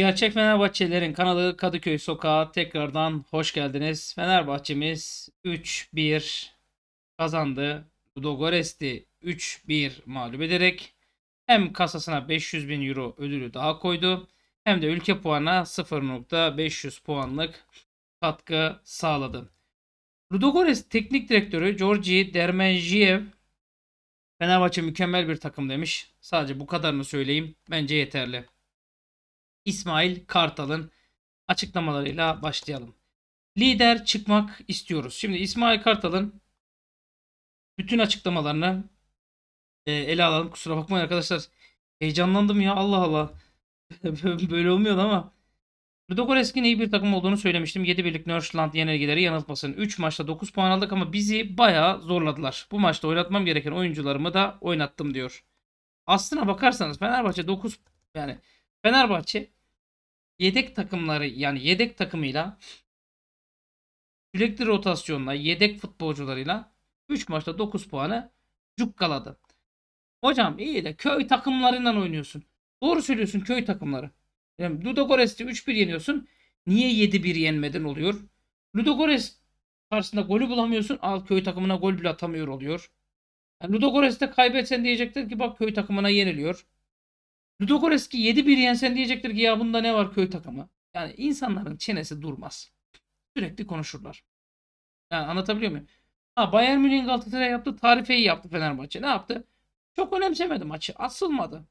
Gerçek Fenerbahçelerin kanalı Kadıköy Sokağı tekrardan hoş geldiniz. Fenerbahçemiz 3-1 kazandı. Ludogorets'i 3-1 mağlup ederek hem kasasına 500 bin euro ödülü daha koydu hem de ülke puanına 0.500 puanlık katkı sağladı. Ludogorets teknik direktörü Georgi Dermenjiev, Fenerbahçe mükemmel bir takım demiş. Sadece bu kadarını söyleyeyim. Bence yeterli. İsmail Kartal'ın açıklamalarıyla başlayalım. Lider çıkmak istiyoruz. Şimdi İsmail Kartal'ın bütün açıklamalarını e, ele alalım. Kusura bakmayın arkadaşlar. Heyecanlandım ya Allah Allah. Böyle olmuyor ama. Ludogorets'in iyi bir takım olduğunu söylemiştim. 7 birlik Nörşland yenilgileri yanıltmasın. 3 maçta 9 puan aldık ama bizi bayağı zorladılar. Bu maçta oynatmam gereken oyuncularımı da oynattım diyor. Aslına bakarsanız Fenerbahçe 9 yani Fenerbahçe yedek takımları yani yedek takımıyla sürekli rotasyonla yedek futbolcularıyla 3 maçta 9 puanı cukkaladı. Hocam iyi de köy takımlarından oynuyorsun. Doğru söylüyorsun köy takımları. Yani Ludogorets'te 3-1 yeniyorsun. Niye 7-1 yenmeden oluyor? Ludogorets karşısında golü bulamıyorsun. Al köy takımına gol bile atamıyor oluyor. Yani Ludogorets'te kaybetsen diyecekler ki bak köy takımına yeniliyor. Ludogoretski 7-1 yensen diyecektir ki ya bunda ne var köy takımı. Yani insanların çenesi durmaz. Sürekli konuşurlar. Yani anlatabiliyor muyum? Ha Bayern Münih Galatasaray yaptı. Tarifeyi yaptı Fenerbahçe. Ne yaptı? Çok önemsemedi maçı. Asılmadı.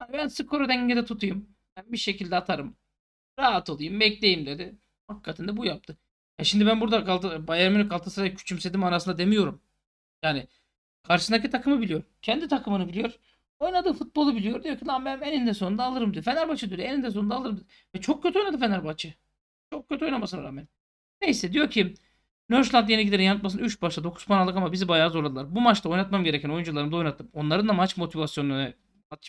Yani ben skoru dengede tutayım. Yani bir şekilde atarım. Rahat olayım. Bekleyeyim dedi. Hakikaten de bu yaptı. Ya şimdi ben burada Galata Bayern Münih Galatasaray küçümsedim arasında demiyorum. Yani karşısındaki takımı biliyor. Kendi takımını biliyor. Oynadığı futbolu biliyor. Diyor ki lan ben eninde sonunda alırım diyor. Fenerbahçe diyor eninde sonunda alırım diyor. Ve çok kötü oynadı Fenerbahçe. Çok kötü oynamasına rağmen. Neyse diyor ki Nörşland yeni gideri yanıtmasını 3 başta 9 puan aldık ama bizi bayağı zorladılar. Bu maçta oynatmam gereken oyuncularımı da oynattım. Onların da maç motivasyonunu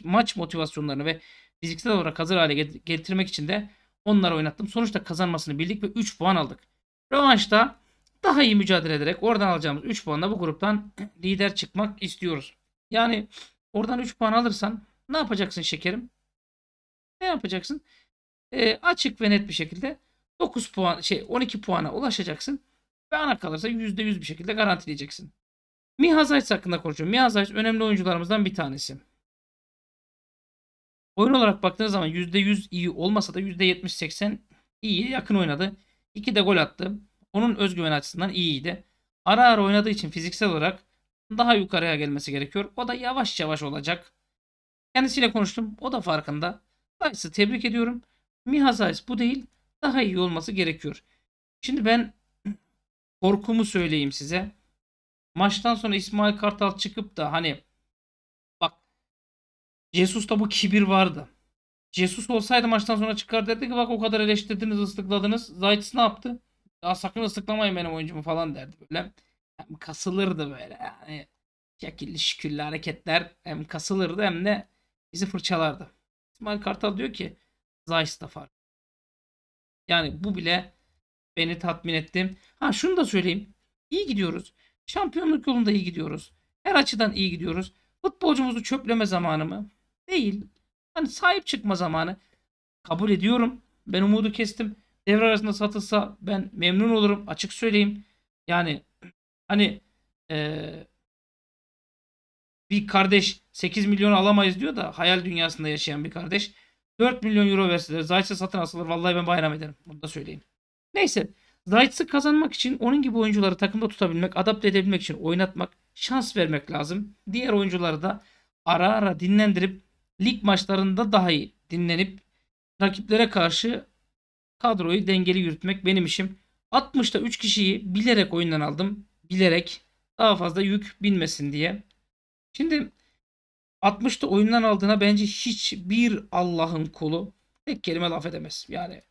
maç motivasyonlarını ve fiziksel olarak hazır hale getirmek için de onları oynattım. Sonuçta kazanmasını bildik ve 3 puan aldık. Rövanşta daha iyi mücadele ederek oradan alacağımız 3 puanla bu gruptan lider çıkmak istiyoruz. Yani Oradan 3 puan alırsan ne yapacaksın şekerim? Ne yapacaksın? E, açık ve net bir şekilde 9 puan şey 12 puana ulaşacaksın ve ana kalırsa %100 bir şekilde garantileyeceksin. Mihazayt hakkında konuşuyorum. Mihazayt önemli oyuncularımızdan bir tanesi. Oyun olarak baktığınız zaman %100 iyi olmasa da %70-80 iyi yakın oynadı. 2 de gol attı. Onun özgüven açısından iyiydi. Ara ara oynadığı için fiziksel olarak daha yukarıya gelmesi gerekiyor. O da yavaş yavaş olacak. Kendisiyle konuştum. O da farkında. Zayt'sı tebrik ediyorum. Miha Zayt bu değil. Daha iyi olması gerekiyor. Şimdi ben korkumu söyleyeyim size. Maçtan sonra İsmail Kartal çıkıp da hani bak Jesus'ta bu kibir vardı. Jesus olsaydı maçtan sonra çıkar derdi ki bak o kadar eleştirdiniz, ıslıkladınız. Zaytis ne yaptı? Ya sakın ıslıklamayın benim oyuncumu falan derdi böyle hem kasılırdı böyle yani şekilli şüküllü hareketler hem kasılırdı hem de bizi fırçalardı. İsmail Kartal diyor ki Zeiss da fark. Yani bu bile beni tatmin etti. Ha şunu da söyleyeyim. İyi gidiyoruz. Şampiyonluk yolunda iyi gidiyoruz. Her açıdan iyi gidiyoruz. Futbolcumuzu çöpleme zamanı mı? Değil. Hani sahip çıkma zamanı. Kabul ediyorum. Ben umudu kestim. Devre arasında satılsa ben memnun olurum. Açık söyleyeyim. Yani Hani e, bir kardeş 8 milyon alamayız diyor da hayal dünyasında yaşayan bir kardeş 4 milyon euro verseler Zayt'sı satın alsalar vallahi ben bayram ederim. Bunu da söyleyeyim. Neyse Zayt'sı kazanmak için onun gibi oyuncuları takımda tutabilmek, adapte edebilmek için oynatmak, şans vermek lazım. Diğer oyuncuları da ara ara dinlendirip lig maçlarında daha iyi dinlenip rakiplere karşı kadroyu dengeli yürütmek benim işim. 60'ta 3 kişiyi bilerek oyundan aldım bilerek daha fazla yük binmesin diye. Şimdi 60'ta oyundan aldığına bence hiçbir Allah'ın kulu tek kelime laf edemez. Yani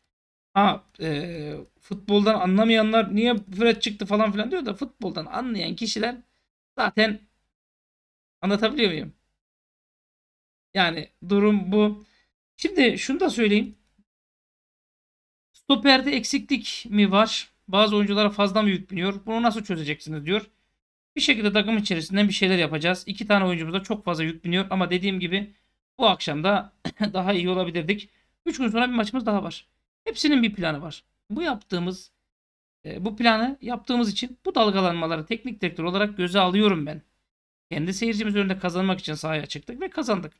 ha e, futboldan anlamayanlar niye Fred çıktı falan filan diyor da futboldan anlayan kişiler zaten anlatabiliyor muyum? Yani durum bu. Şimdi şunu da söyleyeyim. Stoperde eksiklik mi var? Bazı oyunculara fazla mı yük biniyor? Bunu nasıl çözeceksiniz diyor. Bir şekilde takım içerisinden bir şeyler yapacağız. İki tane oyuncumuza çok fazla yük biniyor ama dediğim gibi bu akşam da daha iyi olabilirdik. Üç gün sonra bir maçımız daha var. Hepsinin bir planı var. Bu yaptığımız e, bu planı yaptığımız için bu dalgalanmaları teknik direktör olarak göze alıyorum ben. Kendi seyircimiz önünde kazanmak için sahaya çıktık ve kazandık.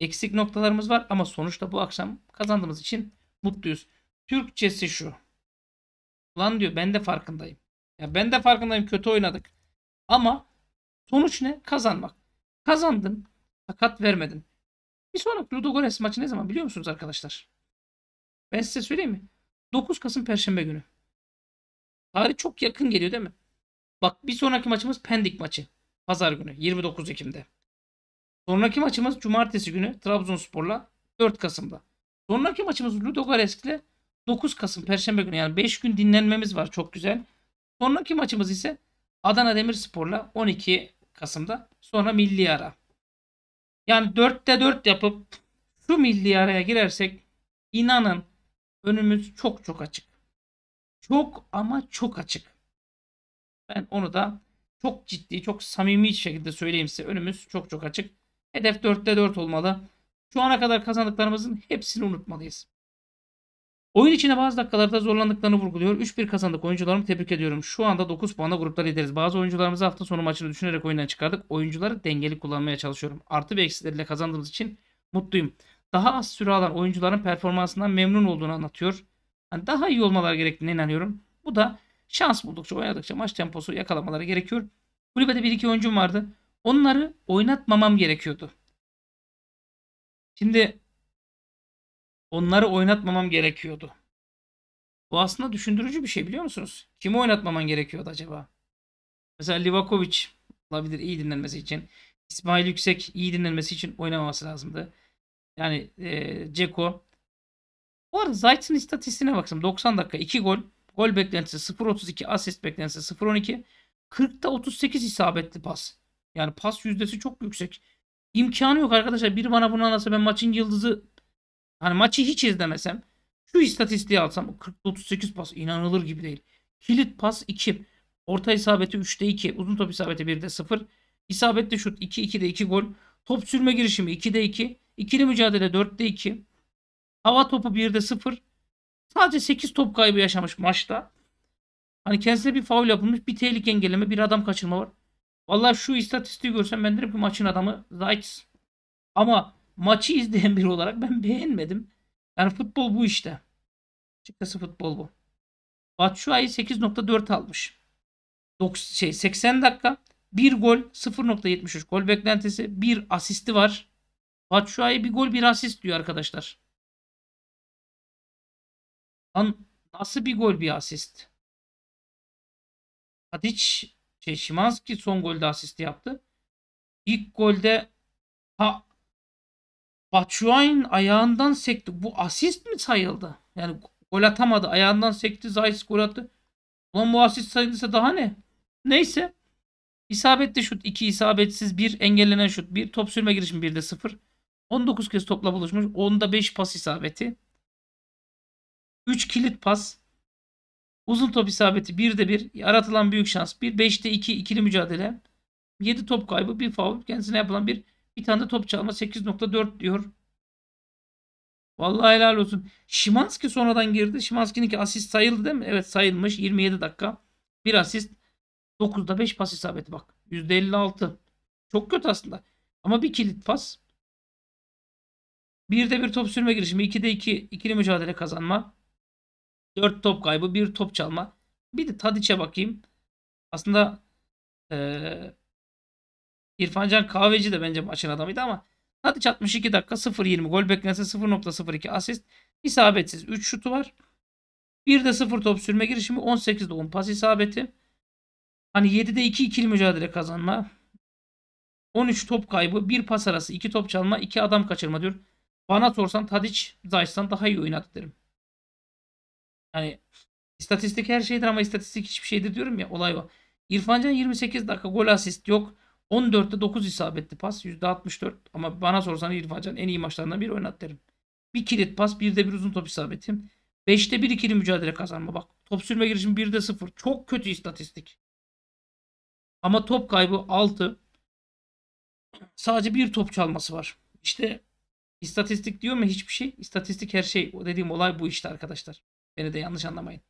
Eksik noktalarımız var ama sonuçta bu akşam kazandığımız için mutluyuz. Türkçesi şu. Lan diyor ben de farkındayım. Ya ben de farkındayım kötü oynadık. Ama sonuç ne? Kazanmak. Kazandın. fakat vermedin. Bir sonraki Ludogorets maçı ne zaman biliyor musunuz arkadaşlar? Ben size söyleyeyim mi? 9 Kasım Perşembe günü. Tarih çok yakın geliyor değil mi? Bak bir sonraki maçımız Pendik maçı. Pazar günü 29 Ekim'de. Sonraki maçımız Cumartesi günü Trabzonspor'la 4 Kasım'da. Sonraki maçımız Ludogorets'le. ile 9 Kasım Perşembe günü yani 5 gün dinlenmemiz var çok güzel. Sonraki maçımız ise Adana Demirspor'la 12 Kasım'da sonra milli ara. Yani 4'te 4 yapıp şu milli araya girersek inanın önümüz çok çok açık. Çok ama çok açık. Ben onu da çok ciddi, çok samimi şekilde söyleyeyim size. Önümüz çok çok açık. Hedef 4'te 4 olmalı. Şu ana kadar kazandıklarımızın hepsini unutmalıyız. Oyun içinde bazı dakikalarda zorlandıklarını vurguluyor. 3-1 kazandık oyuncularımı tebrik ediyorum. Şu anda 9 puanla grupta lideriz. Bazı oyuncularımızı hafta sonu maçını düşünerek oyundan çıkardık. Oyuncuları dengeli kullanmaya çalışıyorum. Artı ve eksileriyle kazandığımız için mutluyum. Daha az süre alan oyuncuların performansından memnun olduğunu anlatıyor. Yani daha iyi olmaları gerektiğine inanıyorum. Bu da şans buldukça oynadıkça maç temposu yakalamaları gerekiyor. Kulübede 1-2 oyuncum vardı. Onları oynatmamam gerekiyordu. Şimdi Onları oynatmamam gerekiyordu. Bu aslında düşündürücü bir şey biliyor musunuz? Kimi oynatmaman gerekiyordu acaba? Mesela Livakovic olabilir iyi dinlenmesi için. İsmail Yüksek iyi dinlenmesi için oynamaması lazımdı. Yani e, Ceko. Bu arada Zayt'ın istatistiğine baksam 90 dakika 2 gol. Gol beklentisi 0.32, asist beklentisi 0.12. 40'ta 38 isabetli pas. Yani pas yüzdesi çok yüksek. İmkanı yok arkadaşlar. Bir bana bunu anlatsa ben maçın yıldızı Hani maçı hiç izlemesem şu istatistiği alsam 40-38 pas inanılır gibi değil. Kilit pas 2. Orta isabeti 3'te 2. Uzun top isabeti 1'de 0. İsabetli şut 2. 2'de 2 gol. Top sürme girişimi 2'de 2. İkili mücadele 4'te 2. Hava topu 1'de 0. Sadece 8 top kaybı yaşamış maçta. Hani kendisine bir faul yapılmış. Bir tehlike engelleme. Bir adam kaçırma var. Vallahi şu istatistiği görsem ben derim ki maçın adamı Zayt. Ama maçı izleyen biri olarak ben beğenmedim. Yani futbol bu işte. Açıkçası futbol bu. Batshuayi 8.4 almış. 90, şey 80 dakika 1 gol 0.73 gol beklentisi 1 asisti var. Batshuayi bir gol bir asist diyor arkadaşlar. Lan nasıl bir gol bir asist? Tadic şey Şimanski son golde asisti yaptı. İlk golde ha, Batshuayi'nin ayağından sekti. Bu asist mi sayıldı? Yani gol atamadı. Ayağından sekti. Zayis gol attı. Ulan bu asist sayılırsa daha ne? Neyse. İsabetli şut 2, isabetsiz 1, engellenen şut 1, top sürme girişim girişimi 1'de 0. 19 kez topla buluşmuş. 10'da 5 pas isabeti. 3 kilit pas. Uzun top isabeti de 1. Yaratılan büyük şans 1. 5'te 2 ikili mücadele. 7 top kaybı, 1 faul. Kendisine yapılan bir bir tane de top çalma 8.4 diyor. Vallahi helal olsun. Şimanski sonradan girdi. Şimanski'nin asist sayıldı değil mi? Evet sayılmış. 27 dakika. Bir asist. 9'da 5 pas isabeti bak. %56. Çok kötü aslında. Ama bir kilit pas. Bir de bir top sürme girişimi. 2'de 2 iki, ikili mücadele kazanma. 4 top kaybı. Bir top çalma. Bir de Tadiç'e bakayım. Aslında ee, İrfancan Kahveci de bence maçın adamıydı ama Tadiç 62 dakika 0-20 gol beklentisi 0.02 asist isabetsiz 3 şutu var. Bir de 0 top sürme girişimi 18'de 10 pas isabeti. Hani 7'de 2 ikili mücadele kazanma. 13 top kaybı, 1 pas arası, 2 top çalma, 2 adam kaçırma diyor. Bana sorsan Tadic, Zayt'tan daha iyi oynadı derim. Yani istatistik her şeydir ama istatistik hiçbir şeydir diyorum ya olay o. İrfancan 28 dakika gol asist yok. 14'te 9 isabetli pas %64 ama bana sorsan İrfan Can en iyi maçlarından biri oynat derim. Bir kilit pas, bir de bir uzun top isabetim. 5'te 1 ikili mücadele kazanma bak. Top sürme girişim 1'de 0. Çok kötü istatistik. Ama top kaybı 6. Sadece bir top çalması var. İşte istatistik diyor mu hiçbir şey? İstatistik her şey. dediğim olay bu işte arkadaşlar. Beni de yanlış anlamayın.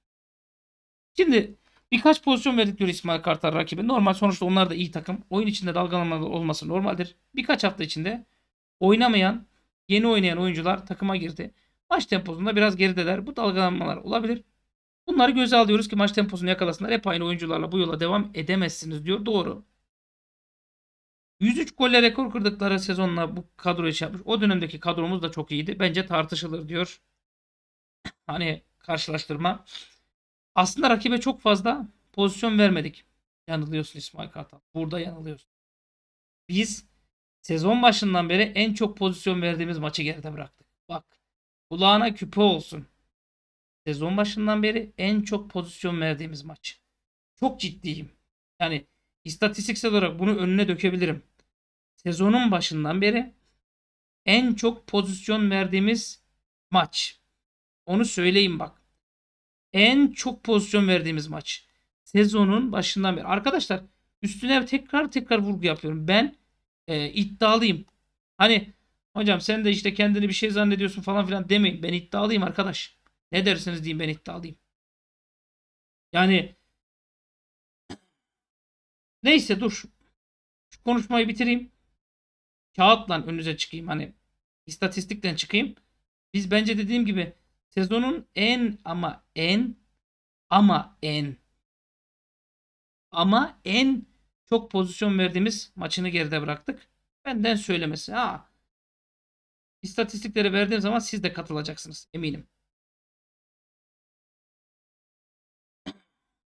Şimdi Birkaç pozisyon verdikleri İsmail Kartal rakibi. Normal sonuçta onlar da iyi takım. Oyun içinde dalgalanmalar olması normaldir. Birkaç hafta içinde oynamayan, yeni oynayan oyuncular takıma girdi. Maç temposunda biraz gerideler. Bu dalgalanmalar olabilir. Bunları göze alıyoruz ki maç temposunu yakalasınlar. Hep aynı oyuncularla bu yola devam edemezsiniz diyor. Doğru. 103 golle rekor kırdıkları sezonla bu kadro iş şey yapmış. O dönemdeki kadromuz da çok iyiydi. Bence tartışılır diyor. hani karşılaştırma. Aslında rakibe çok fazla pozisyon vermedik. Yanılıyorsun İsmail Kartal. Burada yanılıyorsun. Biz sezon başından beri en çok pozisyon verdiğimiz maçı geride bıraktık. Bak kulağına küpe olsun. Sezon başından beri en çok pozisyon verdiğimiz maç. Çok ciddiyim. Yani istatistiksel olarak bunu önüne dökebilirim. Sezonun başından beri en çok pozisyon verdiğimiz maç. Onu söyleyeyim bak en çok pozisyon verdiğimiz maç. Sezonun başından beri. Arkadaşlar üstüne tekrar tekrar vurgu yapıyorum. Ben e, iddialıyım. Hani hocam sen de işte kendini bir şey zannediyorsun falan filan demeyin. Ben iddialıyım arkadaş. Ne dersiniz diyeyim ben iddialıyım. Yani neyse dur. Şu konuşmayı bitireyim. Kağıtla önünüze çıkayım. Hani istatistikten çıkayım. Biz bence dediğim gibi Sezonun en ama en ama en ama en çok pozisyon verdiğimiz maçını geride bıraktık. Benden söylemesi. Ha. İstatistikleri verdiğim zaman siz de katılacaksınız eminim.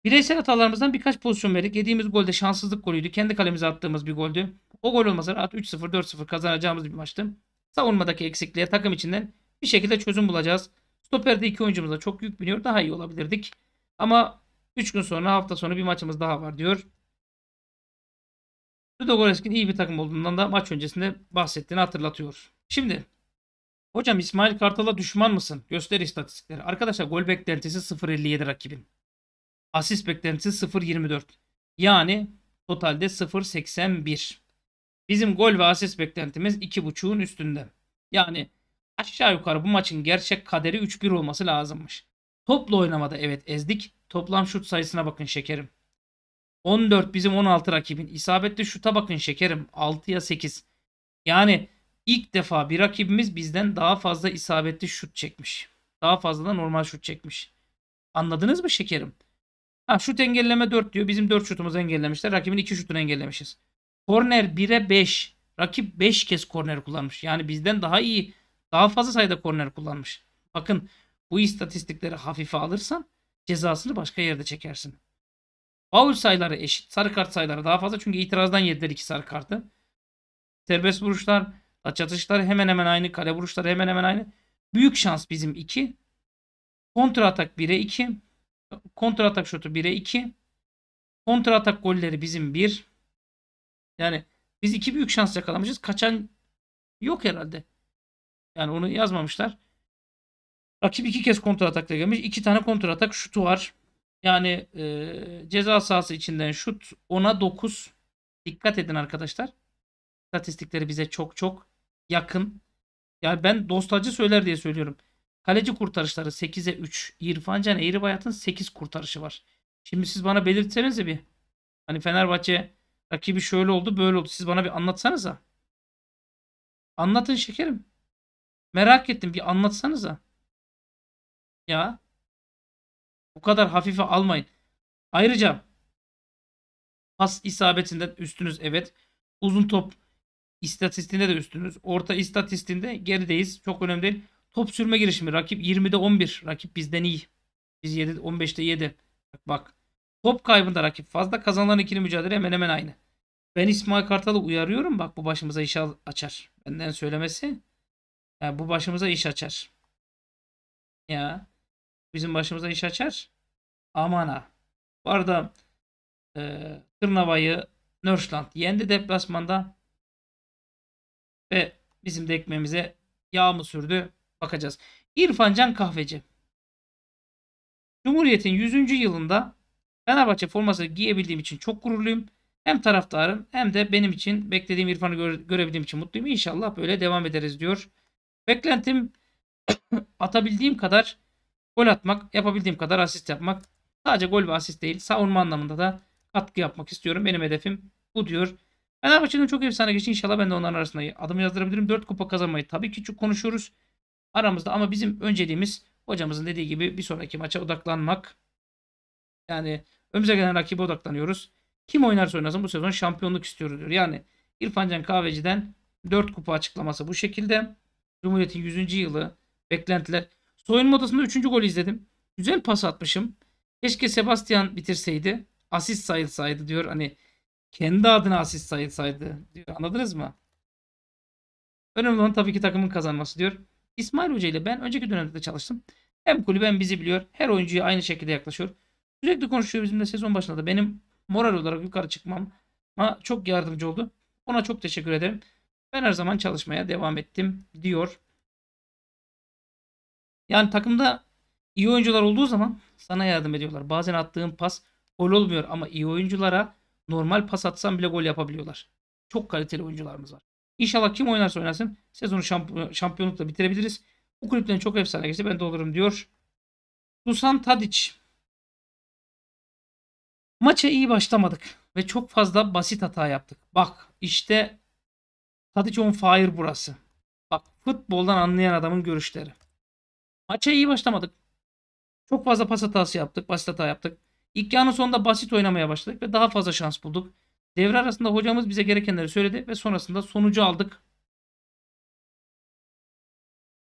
Bireysel hatalarımızdan birkaç pozisyon verdik. Yediğimiz golde şanssızlık golüydü. Kendi kalemize attığımız bir goldü. O gol olmasa rahat 3-0 4-0 kazanacağımız bir maçtı. Savunmadaki eksikliğe takım içinden bir şekilde çözüm bulacağız. Stoper'de iki oyuncumuza çok yük biniyor. Daha iyi olabilirdik. Ama 3 gün sonra hafta sonu bir maçımız daha var diyor. Ludogorets'in iyi bir takım olduğundan da maç öncesinde bahsettiğini hatırlatıyor. Şimdi Hocam İsmail Kartal'a düşman mısın? Göster istatistikleri. Arkadaşlar gol beklentisi 0.57 rakibin. Asist beklentisi 0.24. Yani totalde 0.81. Bizim gol ve asist beklentimiz 2.5'un üstünde. Yani Aşağı yukarı bu maçın gerçek kaderi 3-1 olması lazımmış. Toplu oynamada evet ezdik. Toplam şut sayısına bakın şekerim. 14 bizim 16 rakibin. İsabetli şuta bakın şekerim. 6'ya 8. Yani ilk defa bir rakibimiz bizden daha fazla isabetli şut çekmiş. Daha fazla da normal şut çekmiş. Anladınız mı şekerim? Ha şut engelleme 4 diyor. Bizim 4 şutumuzu engellemişler. Rakibin 2 şutunu engellemişiz. Korner 1'e 5. Rakip 5 kez korner kullanmış. Yani bizden daha iyi daha fazla sayıda korner kullanmış. Bakın bu istatistikleri hafife alırsan cezasını başka yerde çekersin. Faul sayıları eşit. Sarı kart sayıları daha fazla çünkü itirazdan yediler iki sarı kartı. Serbest vuruşlar, taç atışlar hemen hemen aynı. Kale vuruşları hemen hemen aynı. Büyük şans bizim 2. Kontra atak 1'e 2. Kontra atak şutu 1'e 2. Kontra atak golleri bizim 1. Yani biz iki büyük şans yakalamışız. Kaçan yok herhalde. Yani onu yazmamışlar. Rakip iki kez kontra atakla gelmiş. İki tane kontra atak şutu var. Yani e, ceza sahası içinden şut 10'a 9. Dikkat edin arkadaşlar. Statistikleri bize çok çok yakın. Yani ben dostacı söyler diye söylüyorum. Kaleci kurtarışları 8'e 3. İrfan Can Eğribayat'ın 8 kurtarışı var. Şimdi siz bana belirtsenize bir. Hani Fenerbahçe rakibi şöyle oldu böyle oldu. Siz bana bir anlatsanıza. Anlatın şekerim. Merak ettim bir anlatsanıza. Ya. Bu kadar hafife almayın. Ayrıca pas isabetinde üstünüz evet. Uzun top istatistiğinde de üstünüz. Orta istatistiğinde gerideyiz. Çok önemli değil. Top sürme girişimi. Rakip 20'de 11. Rakip bizden iyi. Biz 7, 15'te 7. Bak, Top kaybında rakip fazla. Kazanılan ikili mücadele hemen hemen aynı. Ben İsmail Kartal'ı uyarıyorum. Bak bu başımıza iş açar. Benden söylemesi. Ya bu başımıza iş açar. Ya bizim başımıza iş açar. Amana. Bu arada e, Tırnava'yı Nörsland yendi deplasmanda. Ve bizim de ekmeğimize yağ mı sürdü? Bakacağız. İrfan Can Kahveci. Cumhuriyet'in 100. yılında Fenerbahçe forması giyebildiğim için çok gururluyum. Hem taraftarım hem de benim için beklediğim İrfan'ı göre- görebildiğim için mutluyum. İnşallah böyle devam ederiz diyor. Beklentim atabildiğim kadar gol atmak, yapabildiğim kadar asist yapmak. Sadece gol ve asist değil, savunma anlamında da katkı yapmak istiyorum. Benim hedefim bu diyor. Fenerbahçe'nin çok efsane geçti. İnşallah ben de onların arasında adımı yazdırabilirim. 4 kupa kazanmayı tabii ki çok konuşuyoruz aramızda ama bizim önceliğimiz hocamızın dediği gibi bir sonraki maça odaklanmak. Yani önümüze gelen rakibe odaklanıyoruz. Kim oynarsa oynasın bu sezon şampiyonluk istiyoruz diyor. Yani İrfan Can Kahveci'den 4 kupa açıklaması bu şekilde. Cumhuriyet'in 100. yılı beklentiler. Soyunma odasında 3. golü izledim. Güzel pas atmışım. Keşke Sebastian bitirseydi. Asist sayılsaydı diyor. Hani kendi adına asist sayılsaydı diyor. Anladınız mı? Önemli olan tabii ki takımın kazanması diyor. İsmail Hoca ile ben önceki dönemde de çalıştım. Hem kulüp hem bizi biliyor. Her oyuncuya aynı şekilde yaklaşıyor. Sürekli konuşuyor bizimle sezon başında da. Benim moral olarak yukarı çıkmam çok yardımcı oldu. Ona çok teşekkür ederim. Ben her zaman çalışmaya devam ettim diyor. Yani takımda iyi oyuncular olduğu zaman sana yardım ediyorlar. Bazen attığın pas gol olmuyor ama iyi oyunculara normal pas atsan bile gol yapabiliyorlar. Çok kaliteli oyuncularımız var. İnşallah kim oynarsa oynasın sezonu şamp şampiyonlukla bitirebiliriz. Bu kulüpten çok efsane geçti. Ben de olurum diyor. Dusan Tadic. Maça iyi başlamadık ve çok fazla basit hata yaptık. Bak işte Tadic on fire burası. Bak futboldan anlayan adamın görüşleri. Maça iyi başlamadık. Çok fazla pas hatası yaptık. Basit hata yaptık. İlk yarının sonunda basit oynamaya başladık ve daha fazla şans bulduk. Devre arasında hocamız bize gerekenleri söyledi ve sonrasında sonucu aldık.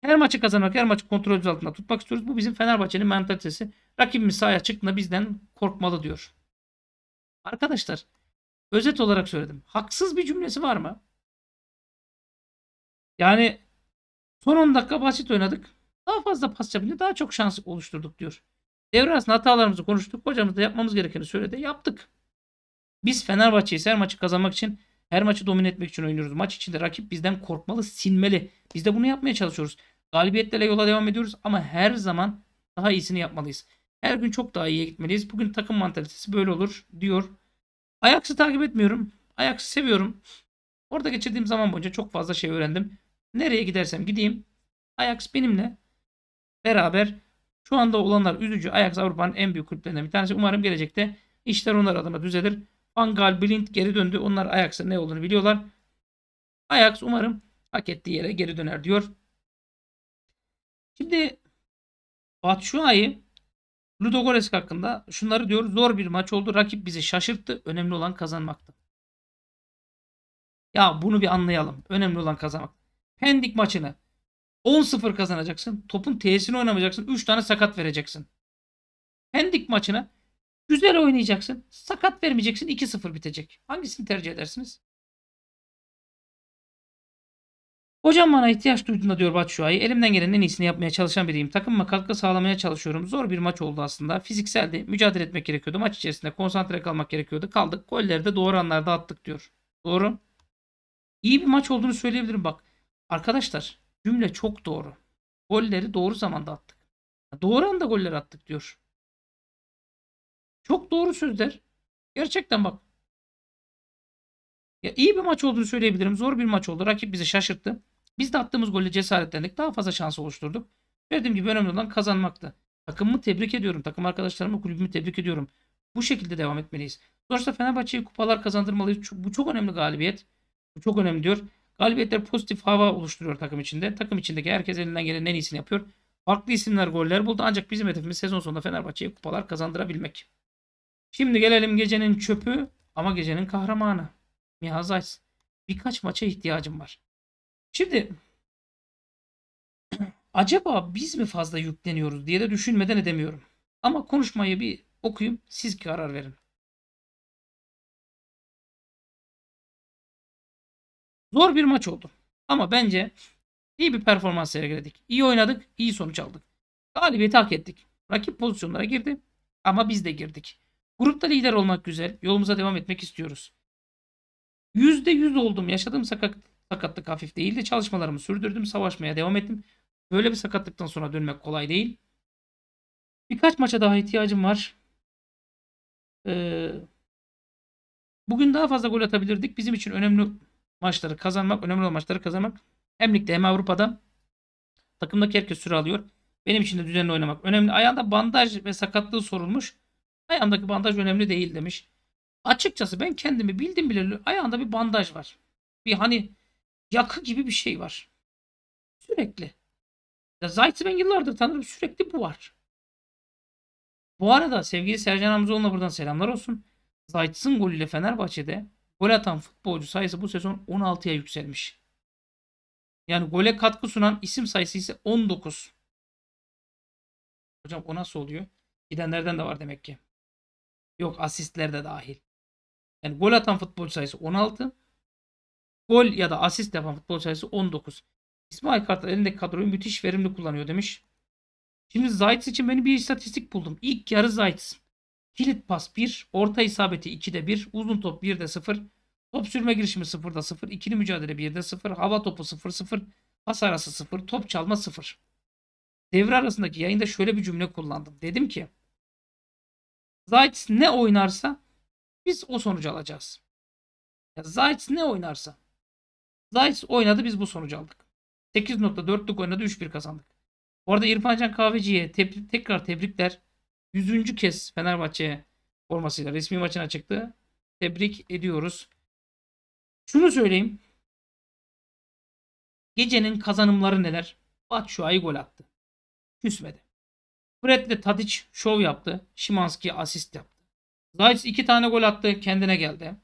Her maçı kazanmak, her maçı kontrolümüz altında tutmak istiyoruz. Bu bizim Fenerbahçe'nin mentalitesi. Rakibimiz sahaya çıktığında bizden korkmalı diyor. Arkadaşlar, özet olarak söyledim. Haksız bir cümlesi var mı? Yani son 10 dakika basit oynadık. Daha fazla pas yapınca daha çok şans oluşturduk diyor. Devre arasında hatalarımızı konuştuk. Hocamız da yapmamız gerekeni söyledi. Yaptık. Biz Fenerbahçe'yi her maçı kazanmak için her maçı domine etmek için oynuyoruz. Maç içinde rakip bizden korkmalı, sinmeli. Biz de bunu yapmaya çalışıyoruz. Galibiyetlerle yola devam ediyoruz ama her zaman daha iyisini yapmalıyız. Her gün çok daha iyiye gitmeliyiz. Bugün takım mantalitesi böyle olur diyor. Ajax'ı takip etmiyorum. Ajax'ı seviyorum. Orada geçirdiğim zaman boyunca çok fazla şey öğrendim. Nereye gidersem gideyim. Ajax benimle beraber şu anda olanlar üzücü. Ajax Avrupa'nın en büyük kulüplerinden bir tanesi. Umarım gelecekte işler onlar adına düzelir. Van Gaal, Blind geri döndü. Onlar Ajax'ın ne olduğunu biliyorlar. Ajax umarım hak ettiği yere geri döner diyor. Şimdi Batshuayi Ludogorets hakkında şunları diyor. Zor bir maç oldu. Rakip bizi şaşırttı. Önemli olan kazanmaktı. Ya bunu bir anlayalım. Önemli olan kazanmak. Pendik maçını 10-0 kazanacaksın. Topun T'sini oynamayacaksın. 3 tane sakat vereceksin. Pendik maçına güzel oynayacaksın. Sakat vermeyeceksin. 2-0 bitecek. Hangisini tercih edersiniz? Hocam bana ihtiyaç duyduğunda diyor Batshuayi elimden gelen en iyisini yapmaya çalışan biriyim. Takımıma katkı sağlamaya çalışıyorum. Zor bir maç oldu aslında. Fizikseldi. Mücadele etmek gerekiyordu. Maç içerisinde konsantre kalmak gerekiyordu. Kaldık. Golleri de doğru anlarda attık diyor. Doğru. İyi bir maç olduğunu söyleyebilirim bak. Arkadaşlar cümle çok doğru. Golleri doğru zamanda attık. Doğru anda goller attık diyor. Çok doğru sözler. Gerçekten bak. Ya iyi bir maç olduğunu söyleyebilirim. Zor bir maç oldu. Rakip bizi şaşırttı. Biz de attığımız golle cesaretlendik. Daha fazla şans oluşturduk. Dediğim gibi önemli olan kazanmaktı. Takımımı tebrik ediyorum. Takım arkadaşlarımı, kulübümü tebrik ediyorum. Bu şekilde devam etmeliyiz. Sonuçta Fenerbahçe'yi kupalar kazandırmalıyız. Bu çok önemli galibiyet. Bu çok önemli diyor. Galibiyetler pozitif hava oluşturuyor takım içinde. Takım içindeki herkes elinden gelen en iyisini yapıyor. Farklı isimler goller buldu ancak bizim hedefimiz sezon sonunda Fenerbahçe'ye kupalar kazandırabilmek. Şimdi gelelim gecenin çöpü ama gecenin kahramanı. Miha Zayt. Birkaç maça ihtiyacım var. Şimdi acaba biz mi fazla yükleniyoruz diye de düşünmeden edemiyorum. Ama konuşmayı bir okuyayım siz karar verin. Zor bir maç oldu. Ama bence iyi bir performans sergiledik. İyi oynadık, iyi sonuç aldık. Galibiyeti hak ettik. Rakip pozisyonlara girdi ama biz de girdik. Grupta lider olmak güzel. Yolumuza devam etmek istiyoruz. %100 oldum. Yaşadığım sakat, sakatlık hafif değildi. Çalışmalarımı sürdürdüm. Savaşmaya devam ettim. Böyle bir sakatlıktan sonra dönmek kolay değil. Birkaç maça daha ihtiyacım var. Ee, bugün daha fazla gol atabilirdik. Bizim için önemli maçları kazanmak, önemli olan maçları kazanmak. Hem ligde hem Avrupa'da takımdaki herkes süre alıyor. Benim için de düzenli oynamak önemli. Ayağında bandaj ve sakatlığı sorulmuş. ayağındaki bandaj önemli değil demiş. Açıkçası ben kendimi bildim bileli ayağında bir bandaj var. Bir hani yakı gibi bir şey var. Sürekli. Ya Zayt'i ben yıllardır tanırım. Sürekli bu var. Bu arada sevgili Sercan Hamzoğlu'na buradan selamlar olsun. Zayt'sın golüyle Fenerbahçe'de Gol atan futbolcu sayısı bu sezon 16'ya yükselmiş. Yani gole katkı sunan isim sayısı ise 19. Hocam o nasıl oluyor? Gidenlerden de var demek ki. Yok asistler de dahil. Yani gol atan futbolcu sayısı 16. Gol ya da asist yapan futbolcu sayısı 19. İsmail Kartal elindeki kadroyu müthiş verimli kullanıyor demiş. Şimdi Zaytis için beni bir istatistik buldum. İlk yarı Zaytis. Kilit pas 1, orta isabeti 2'de 1, uzun top 1'de 0, top sürme girişimi 0'da 0, ikili mücadele 1'de 0, hava topu 0 0, pas arası 0, top çalma 0. Devre arasındaki yayında şöyle bir cümle kullandım. Dedim ki Zayt ne oynarsa biz o sonucu alacağız. Ya ne oynarsa. Zayt oynadı biz bu sonucu aldık. 8.4'lük oynadı 3-1 kazandık. Bu arada İrfan Can Kahveci'ye teb tekrar tebrikler. 100. kez Fenerbahçe formasıyla resmi maçına çıktı. Tebrik ediyoruz. Şunu söyleyeyim. Gecenin kazanımları neler? Batshuayi gol attı. Küsmedi. Fred'le Tadic şov yaptı. Şimanski asist yaptı. Zayt iki tane gol attı. Kendine geldi.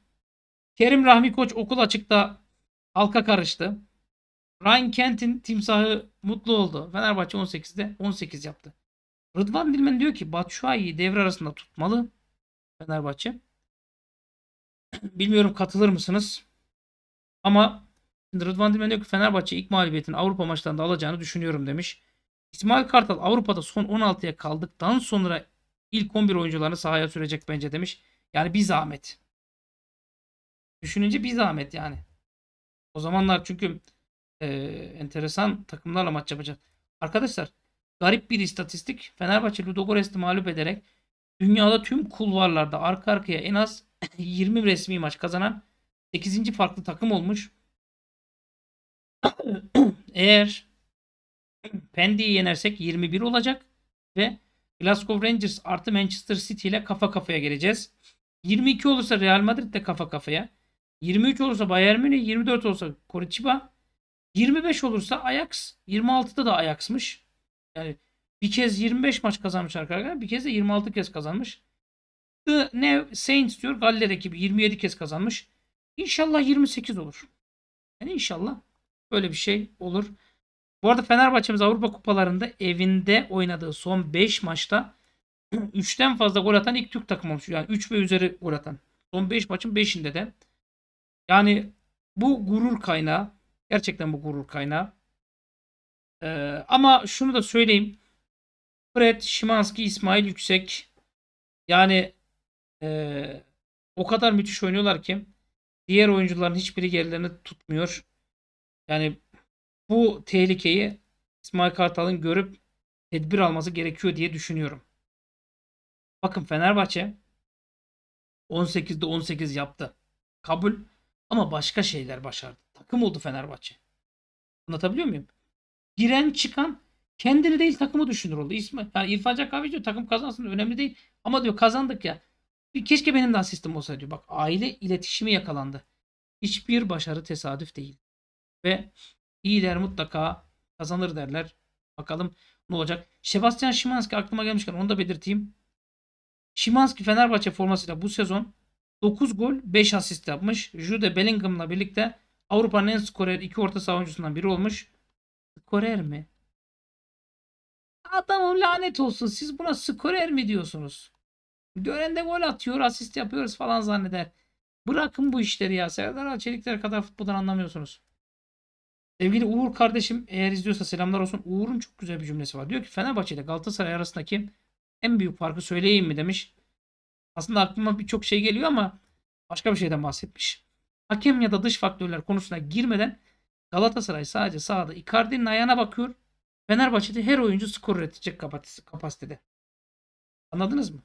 Kerim Rahmi Koç okul açıkta halka karıştı. Ryan Kent'in timsahı mutlu oldu. Fenerbahçe 18'de 18 yaptı. Rıdvan Dilmen diyor ki Batshuayi'yi devre arasında tutmalı Fenerbahçe. Bilmiyorum katılır mısınız? Ama şimdi Rıdvan Dilmen diyor ki Fenerbahçe ilk mağlubiyetini Avrupa maçlarında alacağını düşünüyorum demiş. İsmail Kartal Avrupa'da son 16'ya kaldıktan sonra ilk 11 oyuncularını sahaya sürecek bence demiş. Yani bir zahmet. Düşününce bir zahmet yani. O zamanlar çünkü e, enteresan takımlarla maç yapacağız. Arkadaşlar Garip bir istatistik. Fenerbahçe Ludogorets'i mağlup ederek dünyada tüm kulvarlarda arka arkaya en az 20 resmi maç kazanan 8. farklı takım olmuş. Eğer Pendi'yi yenersek 21 olacak ve Glasgow Rangers artı Manchester City ile kafa kafaya geleceğiz. 22 olursa Real Madrid de kafa kafaya. 23 olursa Bayern Münih, 24 olursa Coritiba, 25 olursa Ajax, 26'da da Ajax'mış. Yani bir kez 25 maç kazanmış arkadaşlar. Bir kez de 26 kez kazanmış. The New Saints diyor. Galler ekibi 27 kez kazanmış. İnşallah 28 olur. Yani inşallah böyle bir şey olur. Bu arada Fenerbahçe'miz Avrupa kupalarında evinde oynadığı son 5 maçta 3'ten fazla gol atan ilk Türk takımı olmuş. Yani 3 ve üzeri gol atan. Son 5 maçın 5'inde de. Yani bu gurur kaynağı. Gerçekten bu gurur kaynağı. Ee, ama şunu da söyleyeyim. Fred, Şimanski, İsmail Yüksek yani e, o kadar müthiş oynuyorlar ki diğer oyuncuların hiçbiri yerlerini tutmuyor. Yani bu tehlikeyi İsmail Kartal'ın görüp tedbir alması gerekiyor diye düşünüyorum. Bakın Fenerbahçe 18'de 18 yaptı. Kabul. Ama başka şeyler başardı. Takım oldu Fenerbahçe. Anlatabiliyor muyum? giren çıkan kendini değil takımı düşünür oldu. İsmi, yani İrfan Can Kahveci diyor takım kazansın önemli değil. Ama diyor kazandık ya. Keşke benim de asistim olsa diyor. Bak aile iletişimi yakalandı. Hiçbir başarı tesadüf değil. Ve iyiler mutlaka kazanır derler. Bakalım ne olacak. Sebastian Şimanski aklıma gelmişken onu da belirteyim. Şimanski Fenerbahçe formasıyla bu sezon 9 gol 5 asist yapmış. Jude Bellingham'la birlikte Avrupa'nın en skorer iki orta saha biri olmuş. Skorer mi? Adamım lanet olsun siz buna skorer mi diyorsunuz? Gören de gol atıyor, asist yapıyoruz falan zanneder. Bırakın bu işleri ya. Serdar Çelikler kadar futboldan anlamıyorsunuz. Sevgili Uğur kardeşim eğer izliyorsa selamlar olsun. Uğur'un çok güzel bir cümlesi var. Diyor ki Fenerbahçe ile Galatasaray arasındaki en büyük farkı söyleyeyim mi demiş. Aslında aklıma birçok şey geliyor ama başka bir şeyden bahsetmiş. Hakem ya da dış faktörler konusuna girmeden Galatasaray sadece sahada Icardi'nin ayağına bakıyor. Fenerbahçe'de her oyuncu skor üretecek kapasitede. Anladınız mı?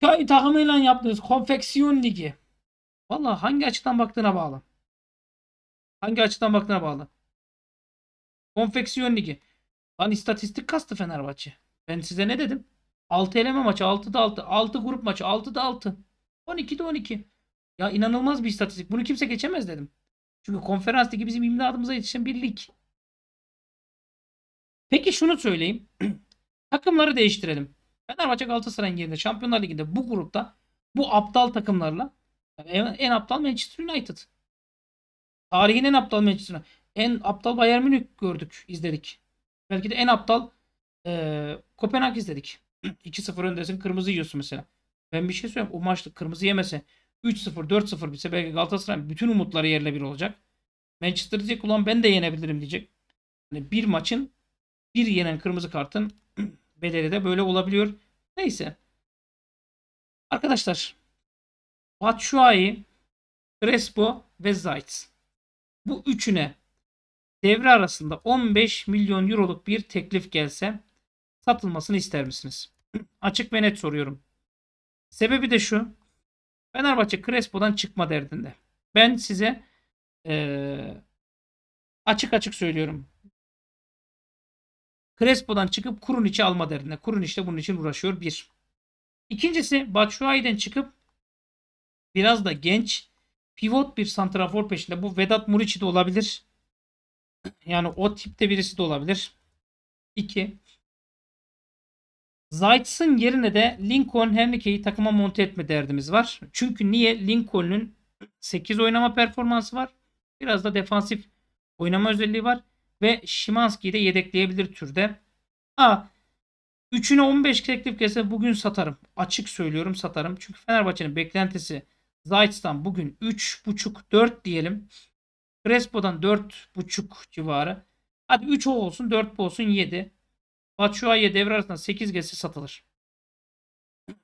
Köy takımıyla yaptığınız konfeksiyon ligi. Valla hangi açıdan baktığına bağlı. Hangi açıdan baktığına bağlı. Konfeksiyon ligi. Lan istatistik kastı Fenerbahçe. Ben size ne dedim? 6 eleme maçı, 6'da 6, 6 grup maçı, 6'da 6, 12'de 12. Ya inanılmaz bir istatistik. Bunu kimse geçemez dedim. Çünkü konferanstaki bizim imdadımıza yetişen bir lig. Peki şunu söyleyeyim. Takımları değiştirelim. Fenerbahçe Galatasaray'ın yerine Şampiyonlar Ligi'nde bu grupta bu aptal takımlarla en, en aptal Manchester United. Tarihin en aptal Manchester United. En aptal Bayern Münih gördük, izledik. Belki de en aptal e, Kopenhag izledik. 2-0 öndesin, kırmızı yiyorsun mesela. Ben bir şey söyleyeyim. O maçta kırmızı yemese 3-0, 4-0 bitse belki Galatasaray bütün umutları yerle bir olacak. Manchester diyecek ulan ben de yenebilirim diyecek. Yani bir maçın bir yenen kırmızı kartın bedeli de böyle olabiliyor. Neyse. Arkadaşlar Batshuayi, Crespo ve Zayt. Bu üçüne devre arasında 15 milyon euroluk bir teklif gelse satılmasını ister misiniz? Açık ve net soruyorum. Sebebi de şu. Fenerbahçe Crespo'dan çıkma derdinde. Ben size e, açık açık söylüyorum. Crespo'dan çıkıp kurun içi alma derdinde. Kurun işte bunun için uğraşıyor. Bir. İkincisi Batshuayi'den çıkıp biraz da genç pivot bir santrafor peşinde. Bu Vedat Muriçi de olabilir. Yani o tipte birisi de olabilir. İki. Zaitz'ın yerine de Lincoln Henrique'yi takıma monte etme derdimiz var. Çünkü niye? Lincoln'un 8 oynama performansı var. Biraz da defansif oynama özelliği var. Ve Şimanski'yi de yedekleyebilir türde. A. 3'üne 15 teklif gelse bugün satarım. Açık söylüyorum satarım. Çünkü Fenerbahçe'nin beklentisi Zaitz'tan bugün 3.5-4 diyelim. Crespo'dan 4.5 civarı. Hadi 3 olsun 4 olsun 7. Batshuayi'ye devre arasında 8 gelse satılır.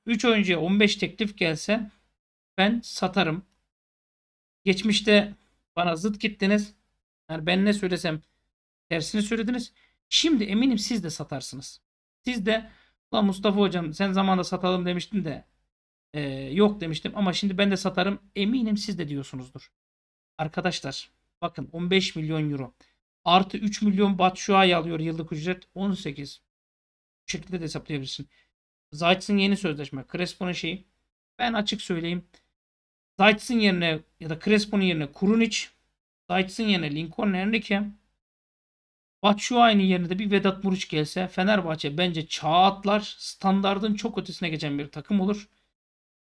3 oyuncuya 15 teklif gelse ben satarım. Geçmişte bana zıt gittiniz. Yani ben ne söylesem tersini söylediniz. Şimdi eminim siz de satarsınız. Siz de Ulan Mustafa hocam sen zamanda satalım demiştin de e, yok demiştim ama şimdi ben de satarım. Eminim siz de diyorsunuzdur. Arkadaşlar bakın 15 milyon euro. Artı 3 milyon bat Batshuayi alıyor yıllık ücret 18. Bu şekilde de hesaplayabilirsin. Zayt'sın yeni sözleşme. Crespo'nun şeyi. Ben açık söyleyeyim. Zayt'sın yerine ya da Crespo'nun yerine Kurunic. Zayt'sın yerine Lincoln Enrique. Batshuayi'nin yerine de bir Vedat Muriç gelse Fenerbahçe bence çağ atlar. Standardın çok ötesine geçen bir takım olur.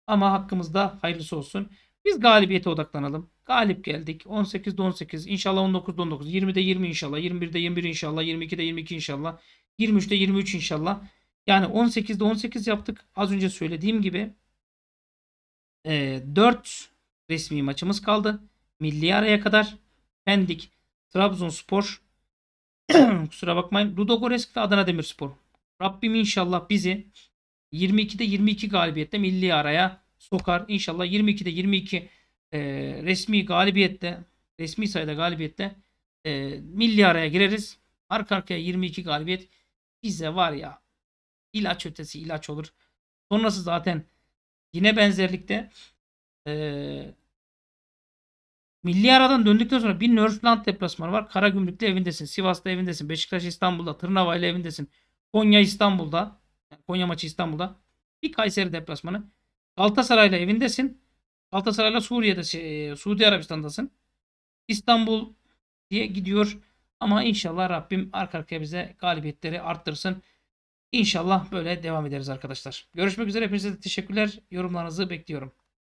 Ama hakkımızda hayırlısı olsun. Biz galibiyete odaklanalım. Galip geldik. 18'de 18. İnşallah 19'da 19. 20'de 20 inşallah. 21'de 21 inşallah. 22'de 22 inşallah. 23'te 23 inşallah. Yani 18'de 18 yaptık. Az önce söylediğim gibi e, 4 resmi maçımız kaldı. Milli araya kadar Pendik, Trabzonspor, kusura bakmayın Ludogorets ve Adana Demirspor. Rabbim inşallah bizi 22'de 22 galibiyetle milli araya sokar. İnşallah 22'de 22 e, resmi galibiyette resmi sayıda galibiyette e, milli araya gireriz. Arka arkaya 22 galibiyet bize var ya ilaç ötesi ilaç olur. Sonrası zaten yine benzerlikte e, milli aradan döndükten sonra bir Nörsland deplasmanı var. Karagümrük'te evindesin. Sivas'ta evindesin. Beşiktaş İstanbul'da. Tırnava ile evindesin. Konya İstanbul'da. Konya maçı İstanbul'da. Bir Kayseri deplasmanı. Galatasaray'la evindesin. Galatasaray'la Suriye'de şey, e, Suudi Arabistan'dasın. İstanbul diye gidiyor. Ama inşallah Rabbim arka arkaya bize galibiyetleri arttırsın. İnşallah böyle devam ederiz arkadaşlar. Görüşmek üzere. Hepinize teşekkürler. Yorumlarınızı bekliyorum.